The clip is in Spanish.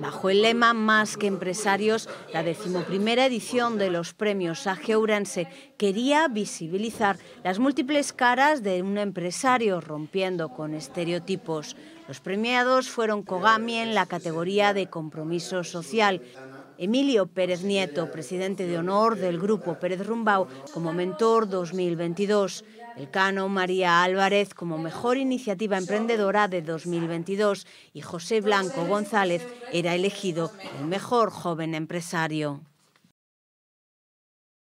Bajo el lema Más que empresarios, la decimoprimera edición de los premios Geurense quería visibilizar las múltiples caras de un empresario, rompiendo con estereotipos. Los premiados fueron Kogami en la categoría de compromiso social, Emilio Pérez Nieto, presidente de honor del Grupo Pérez Rumbau, como mentor 2022. Elcano María Álvarez como mejor iniciativa emprendedora de 2022 y José Blanco González era elegido el mejor joven empresario.